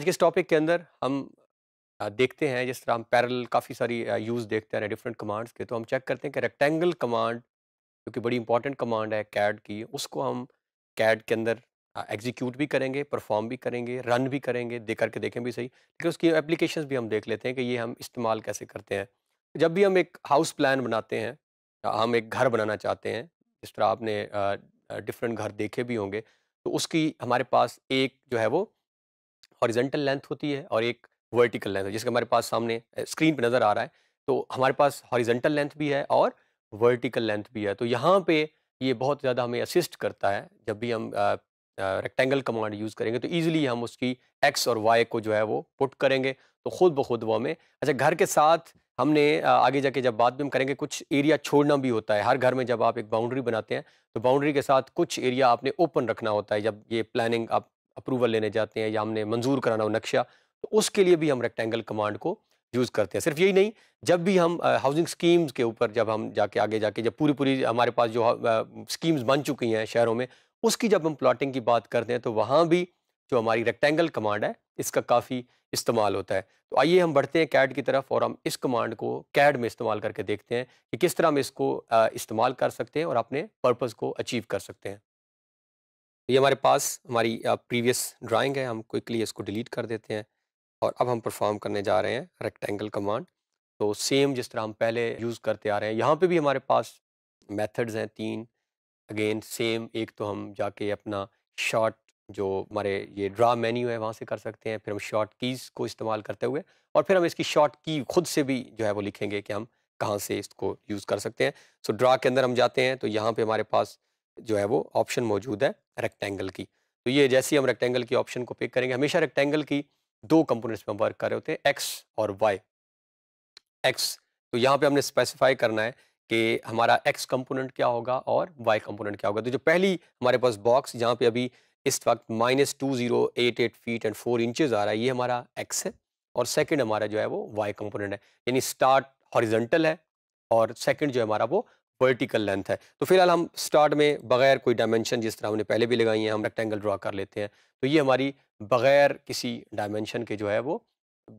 आज के इस टॉपिक के अंदर हम देखते हैं जिस तरह हम पैरल काफ़ी सारी यूज़ देखते हैं डिफरेंट कमांड्स के तो हम चेक करते हैं कि रेक्टेंगल कमांड जो कि बड़ी इंपॉर्टेंट कमांड है कैड की उसको हम कैड के अंदर एग्जीक्यूट भी करेंगे परफॉर्म भी करेंगे रन भी करेंगे दे करके देखें भी सही लेकिन उसकी एप्लीकेशन भी हम देख लेते हैं कि ये हम इस्तेमाल कैसे करते हैं जब भी हम एक हाउस प्लान बनाते हैं हम एक घर बनाना चाहते हैं जिस तरह आपने डिफरेंट घर देखे भी होंगे तो उसकी हमारे पास एक जो है वो हॉरिजेंटल लेंथ होती है और एक वर्टिकल लेंथ जिसके हमारे पास सामने स्क्रीन पर नज़र आ रहा है तो हमारे पास हॉरिजेंटल लेंथ भी है और वर्टिकल लेंथ भी है तो यहाँ पे ये बहुत ज़्यादा हमें असिस्ट करता है जब भी हम रेक्टेंगल कमांड यूज़ करेंगे तो ईजिली हम उसकी एक्स और वाई को जो है वो पुट करेंगे तो खुद ब खुद वो हमें अच्छा घर के साथ हमने आगे जाके जब बाद में हम करेंगे कुछ एरिया छोड़ना भी होता है हर घर में जब आप एक बाउंड्री बनाते हैं तो बाउंड्री के साथ कुछ एरिया आपने ओपन रखना होता है जब ये प्लानिंग आप अप्रूवल लेने जाते हैं या हमने मंजूर कराना हो नक्शा तो उसके लिए भी हम रेक्टेंगल कमांड को यूज़ करते हैं सिर्फ यही नहीं जब भी हम हाउसिंग स्कीम्स के ऊपर जब हम जाके आगे जाके जब पूरी पूरी हमारे पास जो स्कीम्स बन चुकी हैं शहरों में उसकी जब हम प्लाटिंग की बात करते हैं तो वहाँ भी जो हमारी रेक्टेंगल कमांड है इसका काफ़ी इस्तेमाल होता है तो आइए हम बढ़ते हैं कैड की तरफ और हम इस कमांड को कैड में इस्तेमाल करके देखते हैं कि किस तरह हम इसको इस्तेमाल कर सकते हैं और अपने पर्पज़ को अचीव कर सकते हैं ये हमारे पास हमारी प्रीवियस ड्राइंग है हम क्विकली इसको डिलीट कर देते हैं और अब हम परफॉर्म करने जा रहे हैं रेक्टेंगल कमांड तो सेम जिस तरह हम पहले यूज़ करते आ रहे हैं यहाँ पे भी हमारे पास मेथड्स हैं तीन अगेन सेम एक तो हम जाके अपना शॉर्ट जो हमारे ये ड्रा मेन्यू है वहाँ से कर सकते हैं फिर हम शॉर्ट कीज़ को इस्तेमाल करते हुए और फिर हम इसकी शॉर्ट की खुद से भी जो है वो लिखेंगे कि हम कहाँ से इसको यूज़ कर सकते हैं सो so, ड्रा के अंदर हम जाते हैं तो यहाँ पर हमारे पास जो है वो ऑप्शन मौजूद है रेक्टेंगल की तो ये जैसे ही हम रेक्टेंगल की ऑप्शन को पिक करेंगे हमेशा रेक्टेंगल की दो कंपोनेंट्स में वर्क कर रहे होते हैं एक्स और वाई एक्स तो यहाँ पे हमने स्पेसिफाई करना है कि हमारा एक्स कंपोनेंट क्या होगा और वाई कंपोनेंट क्या होगा तो जो पहली हमारे पास बॉक्स जहाँ पे अभी इस वक्त minus two zero eight eight feet and four inches आ रहा है ये हमारा एक्स है और सेकेंड हमारा जो है वो वाई कंपोनेंट है यानी स्टार्ट हॉरिजेंटल है और सेकेंड जो है हमारा वो वर्टिकल लेंथ है तो फिलहाल हम स्टार्ट में बगैर कोई डायमेंशन जिस तरह हमने पहले भी लगाई है हम रेक्टेंगल ड्रा कर लेते हैं तो ये हमारी बगैर किसी डायमेंशन के जो है वो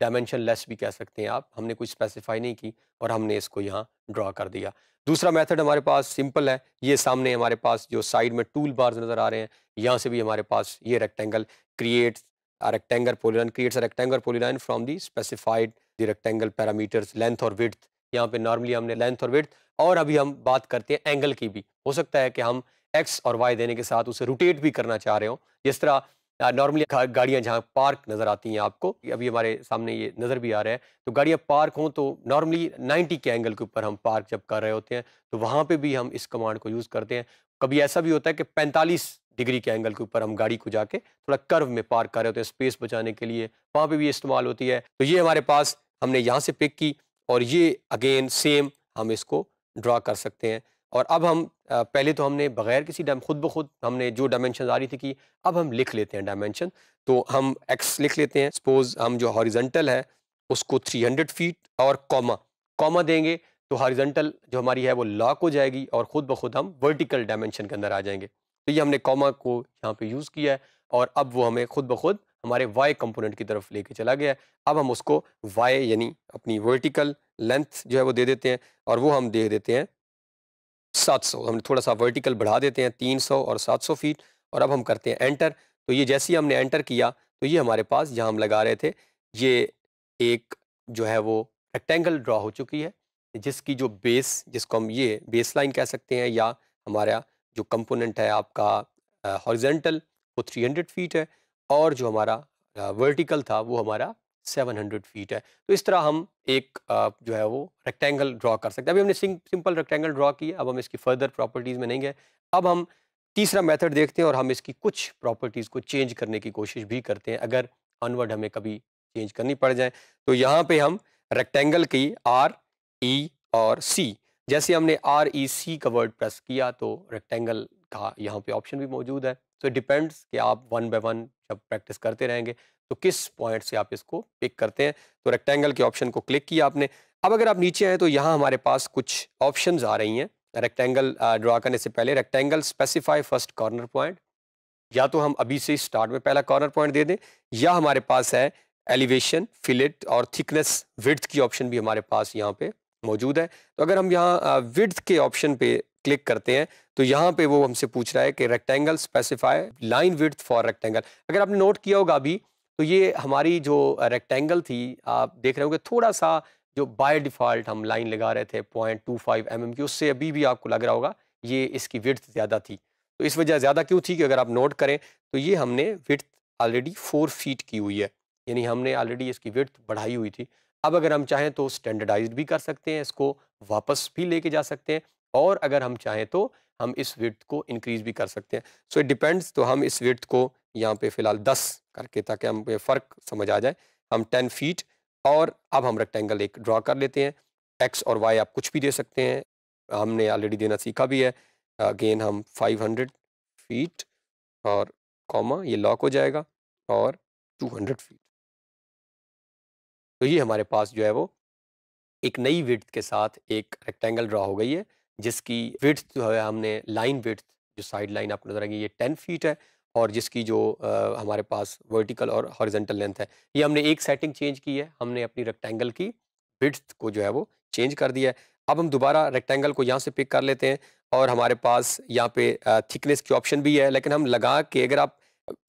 डायमेंशन लेस भी कह सकते हैं आप हमने कुछ स्पेसिफाई नहीं की और हमने इसको यहाँ ड्रा कर दिया दूसरा मेथड हमारे पास सिंपल है ये सामने हमारे पास जो साइड में टूल बार्स नज़र आ रहे हैं यहाँ से भी हमारे पास ये rectangle create rectangle polyline creates rectangle polyline from the specified the rectangle parameters length और विथ यहाँ पे नॉर्मली हमने लेंथ और विथ और अभी हम बात करते हैं एंगल की भी हो सकता है कि हम एक्स और वाई देने के साथ उसे रोटेट भी करना चाह रहे हो जिस तरह नॉर्मली गाड़ियाँ जहाँ पार्क नज़र आती हैं आपको अभी हमारे सामने ये नज़र भी आ रहा है तो गाड़ियाँ पार्क हों तो नॉर्मली 90 के एंगल के ऊपर हम पार्क जब कर रहे होते हैं तो वहाँ पे भी हम इस कमांड को यूज़ करते हैं कभी ऐसा भी होता है कि 45 डिग्री के एंगल के ऊपर हम गाड़ी को जाके थोड़ा कर्व में पार्क कर रहे होते हैं स्पेस बचाने के लिए वहाँ पर भी इस्तेमाल होती है तो ये हमारे पास हमने यहाँ से पिक की और ये अगेन सेम हम इसको ड्रा कर सकते हैं और अब हम पहले तो हमने बगैर किसी डम खुद ब खुद हमने जो डायमेंशन आ रही थी कि अब हम लिख लेते हैं डायमेंशन तो हम एक्स लिख लेते हैं सपोज हम जो हॉरिजेंटल है उसको 300 फीट और कॉमा कॉमा देंगे तो हॉरिजेंटल जो हमारी है वो लॉक हो जाएगी और ख़ुद ब खुद हम वर्टिकल डायमेंशन के अंदर आ जाएंगे तो ये हमने कॉमा को यहाँ पर यूज़ किया है और अब वो हमें ख़ुद ब खुद हमारे वाई कंपोनेंट की तरफ लेके चला गया अब हम उसको वाई यानी अपनी वर्टिकल लेंथ जो है वो दे देते हैं और वो हम दे देते हैं 700 हमने थोड़ा सा वर्टिकल बढ़ा देते हैं 300 और 700 फीट और अब हम करते हैं एंटर तो ये जैसे ही हमने एंटर किया तो ये हमारे पास जहाँ हम लगा रहे थे ये एक जो है वो रेक्टेंगल ड्रा हो चुकी है जिसकी जो बेस जिसको हम ये बेस लाइन कह सकते हैं या हमारा जो कंपोनेंट है आपका हॉरिजेंटल वो 300 फीट है और जो हमारा वर्टिकल था वो हमारा 700 फीट है तो इस तरह हम एक जो है वो रेक्टेंगल ड्रॉ कर सकते हैं अभी हमने सिंपल रेक्टेंगल ड्रॉ किया अब हम इसकी फर्दर प्रॉपर्टीज़ में नहीं गए अब हम तीसरा मेथड देखते हैं और हम इसकी कुछ प्रॉपर्टीज़ को चेंज करने की कोशिश भी करते हैं अगर ऑनवर्ड हमें कभी चेंज करनी पड़ जाए तो यहाँ पे हम रेक्टेंगल की आर ई e और सी जैसे हमने आर ई सी का वर्ड प्रेस किया तो रेक्टेंगल का यहाँ पे ऑप्शन भी मौजूद है सो इट डिपेंड्स कि आप वन बाय वन जब प्रैक्टिस करते रहेंगे तो किस पॉइंट से आप इसको पिक करते हैं तो रेक्टेंगल के ऑप्शन को क्लिक किया आपने अब अगर आप नीचे आए तो यहाँ हमारे पास कुछ ऑप्शन आ रही हैं रेक्टेंगल ड्रा करने से पहले rectangle specify first corner point या तो हम अभी से स्टार्ट में पहला कॉर्नर पॉइंट दे दें या हमारे पास है एलिवेशन फिलेट और थिकनेस विड्थ की ऑप्शन भी हमारे पास यहाँ पे मौजूद है तो अगर हम यहाँ विड्थ के ऑप्शन पे क्लिक करते हैं तो यहाँ पे वो हमसे पूछ रहा है कि rectangle specify line width for rectangle अगर आपने नोट किया होगा अभी तो ये हमारी जो रेक्टेंगल थी आप देख रहे होंगे थोड़ा सा जो बाय डिफ़ॉल्ट हम लाइन लगा रहे थे point two five m m की उससे अभी भी आपको लग रहा होगा ये इसकी विर्थ ज़्यादा थी तो इस वजह ज़्यादा क्यों थी कि अगर आप नोट करें तो ये हमने विर्थ ऑलरेडी फोर फीट की हुई है यानी हमने ऑलरेडी इसकी विर्थ बढ़ाई हुई थी अब अगर हम चाहें तो स्टैंडर्डाइज भी कर सकते हैं इसको वापस भी लेके जा सकते हैं और अगर हम चाहें तो हम इस विर्थ को इंक्रीज़ भी कर सकते हैं सो इट डिपेंड्स तो हम इस वर्थ को यहाँ पे फ़िलहाल दस करके ताकि हम फ़र्क समझ आ जाए हम टेन फीट और अब हम रेक्टेंगल एक ड्रा कर लेते हैं एक्स और वाई आप कुछ भी दे सकते हैं हमने ऑलरेडी देना सीखा भी है अगेन हम 500 फीट और कॉमा ये लॉक हो जाएगा और 200 फीट तो ये हमारे पास जो है वो एक नई विथ के साथ एक रेक्टेंगल ड्रा हो गई है जिसकी विथ जो है हमने लाइन विथ जो साइड लाइन आपको नजर आएगी ये टेन फीट है और जिसकी जो आ, हमारे पास वर्टिकल और हॉरिजेंटल लेंथ है ये हमने एक सेटिंग चेंज की है हमने अपनी रेक्टेंगल की विथ को जो है वो चेंज कर दिया है अब हम दोबारा रेक्टेंगल को यहाँ से पिक कर लेते हैं और हमारे पास यहाँ पे थिकनेस की ऑप्शन भी है लेकिन हम लगा के अगर आप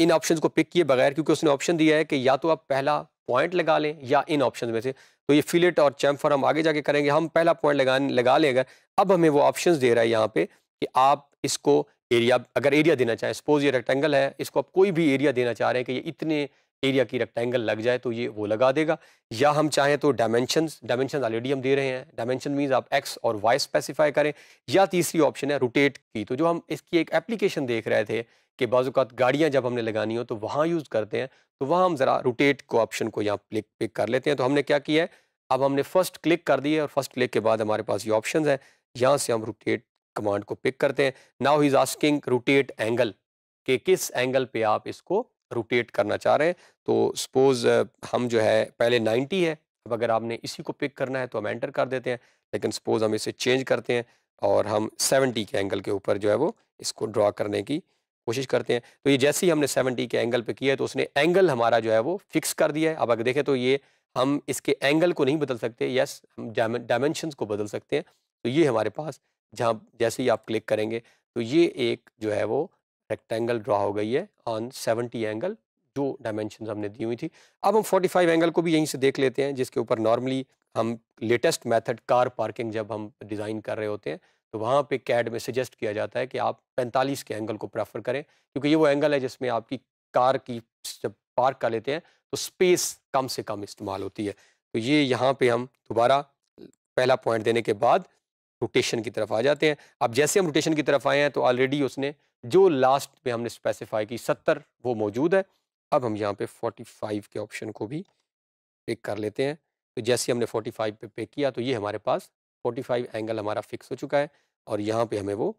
इन ऑप्शन को पिक किए बगैर क्योंकि उसने ऑप्शन दिया है कि या तो आप पहला पॉइंट लगा लें या इन ऑप्शन में से तो ये फिलेट और चैम्फर हम आगे जाके करेंगे हम पहला पॉइंट लगा लगा लें अगर अब हमें वो ऑप्शन दे रहा है यहाँ पे कि आप इसको एरिया अगर एरिया देना चाहें सपोज ये रेक्टेंगल है इसको आप कोई भी एरिया देना चाह रहे हैं कि ये इतने एरिया की रेक्टेंगल लग जाए तो ये वो लगा देगा या हम चाहें तो डायमेंशन डायमेंशन ऑलरेडी हम दे रहे हैं डायमेंशन मीन्स आप एक्स और वाई स्पेसिफाई करें या तीसरी ऑप्शन है रोटेट की तो जो हम इसकी एक एप्लीकेशन देख रहे थे कि बाजूकात गाड़ियाँ जब हमने लगानी हो तो वहाँ यूज़ करते हैं तो वहाँ हम ज़रा रोटेट को ऑप्शन को यहाँ क्लिक पिक कर लेते हैं तो हमने क्या किया है अब हमने फ़र्स्ट क्लिक कर दिए और फर्स्ट क्लिक के बाद हमारे पास ये ऑप्शन है यहाँ से हम रोटेट कमांड को पिक करते हैं now he is asking rotate angle कि किस एंगल पे आप इसको रोटेट करना चाह रहे हैं तो सपोज़ हम जो है पहले 90 है अब अगर आपने इसी को पिक करना है तो हम एंटर कर देते हैं लेकिन सपोज़ हम इसे चेंज करते हैं और हम 70 के एंगल के ऊपर जो है वो इसको ड्रा करने की कोशिश करते हैं तो ये जैसे ही हमने 70 के एंगल पे किया है तो उसने एंगल हमारा जो है वो फिक्स कर दिया है अब अगर देखें तो ये हम इसके एंगल को नहीं बदल सकते यस हम डायमेंशन को बदल सकते हैं तो ये हमारे पास जहाँ जैसे ही आप क्लिक करेंगे तो ये एक जो है वो रेक्टेंगल ड्रा हो गई है ऑन सेवेंटी एंगल जो डायमेंशन हमने दी हुई थी अब हम फोर्टी फाइव एंगल को भी यहीं से देख लेते हैं जिसके ऊपर नॉर्मली हम लेटेस्ट मैथड कार पार्किंग जब हम डिज़ाइन कर रहे होते हैं तो वहाँ पे कैड में सजेस्ट किया जाता है कि आप 45 के एंगल को प्रेफर करें क्योंकि ये वो एंगल है जिसमें आपकी कार की जब पार्क कर लेते हैं तो स्पेस कम से कम इस्तेमाल होती है तो ये यहाँ पे हम दोबारा पहला पॉइंट देने के बाद रोटेशन की तरफ आ जाते हैं अब जैसे हम रोटेशन की तरफ आए हैं तो ऑलरेडी उसने जो लास्ट पे हमने स्पेसिफाई की सत्तर वो मौजूद है अब हम यहाँ पे फोर्टी फाइव के ऑप्शन को भी पिक कर लेते हैं तो जैसे हमने फोर्टी फाइव पे पिक किया तो ये हमारे पास फोर्टी फाइव एंगल हमारा फिक्स हो चुका है और यहाँ पे हमें वो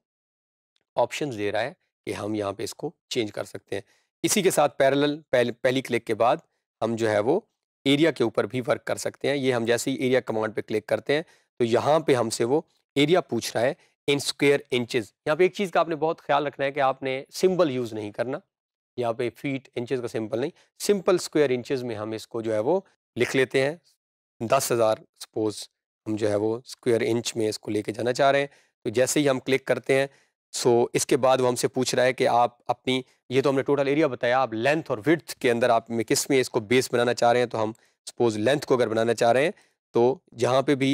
ऑप्शन दे रहा है कि हम यहाँ पे इसको चेंज कर सकते हैं इसी के साथ पैरल पहल, पहली क्लिक के बाद हम जो है वो एरिया के ऊपर भी वर्क कर सकते हैं ये हम जैसे ही एरिया कमांड पर क्लिक करते हैं तो यहाँ पर हमसे वो एरिया पूछ रहा है इन स्क्वेयर इंचज़ यहाँ पे एक चीज़ का आपने बहुत ख्याल रखना है कि आपने सिंबल यूज़ नहीं करना यहाँ पे फीट इंचज़ का सिंबल नहीं सिंपल स्क्वेयर इंचज़ में हम इसको जो है वो लिख लेते हैं दस हज़ार सपोज हम जो है वो स्क्वेयर इंच में इसको लेके जाना चाह रहे हैं तो जैसे ही हम क्लिक करते हैं सो so, इसके बाद वो हमसे पूछ रहा है कि आप अपनी ये तो हमने टोटल एरिया बताया आप लेंथ और विड्थ के अंदर आप में किस में इसको बेस बनाना चाह रहे हैं तो हम सपोज लेंथ को अगर बनाना चाह रहे हैं तो जहाँ पे भी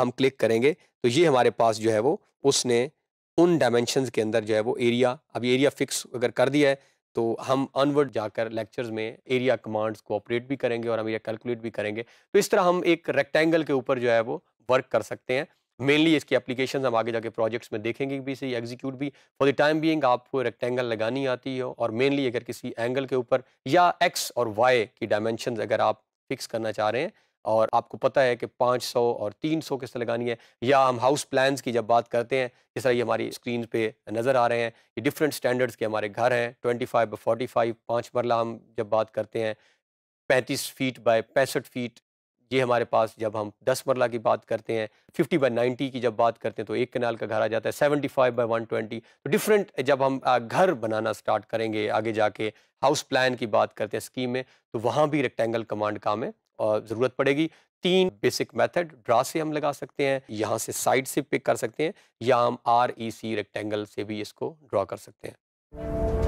हम क्लिक करेंगे तो ये हमारे पास जो है वो उसने उन डायमेंशन के अंदर जो है वो एरिया अब एरिया फिक्स अगर कर दिया है तो हम अनवर्ड जाकर लेक्चर्स में एरिया कमांड्स को ऑपरेट भी करेंगे और हम ये कैलकुलेट भी करेंगे तो इस तरह हम एक रेक्टेंगल के ऊपर जो है वो वर्क कर सकते हैं मेनली इसकी एप्लीकेशन हम आगे जाके प्रोजेक्ट्स में देखेंगे भी सही एग्जीक्यूट भी फॉर द टाइम बीइंग आपको रेक्टेंगल लगानी आती है और मेनली अगर किसी एंगल के ऊपर या एक्स और वाई की डायमेंशन अगर आप फिक्स करना चाह रहे हैं और आपको पता है कि 500 और 300 सौ किस्त लगानी है या हम हाउस प्लान्स की जब बात करते हैं जिस तरह ये हमारी स्क्रीन पे नज़र आ रहे हैं ये डिफरेंट स्टैंडर्ड्स के हमारे घर हैं 25 बाई फाइव पाँच मरला हम जब बात करते हैं 35 फीट बाय पैंसठ फीट ये हमारे पास जब हम दस मरला की बात करते हैं फिफ्टी बाई नाइन्टी की जब बात करते हैं तो एक कनाल का घर आ जाता है सेवेंटी फाइव बाई वन तो डिफरेंट जब हम घर बनाना स्टार्ट करेंगे आगे जाके हाउस प्लान की बात करते हैं स्कीम में तो वहाँ भी रेक्टेंगल कमांड काम है ज़रूरत पड़ेगी तीन बेसिक मेथड ड्रा से हम लगा सकते हैं यहाँ से साइड से पिक कर सकते हैं या हम आर ई सी रेक्टेंगल से भी इसको ड्रा कर सकते हैं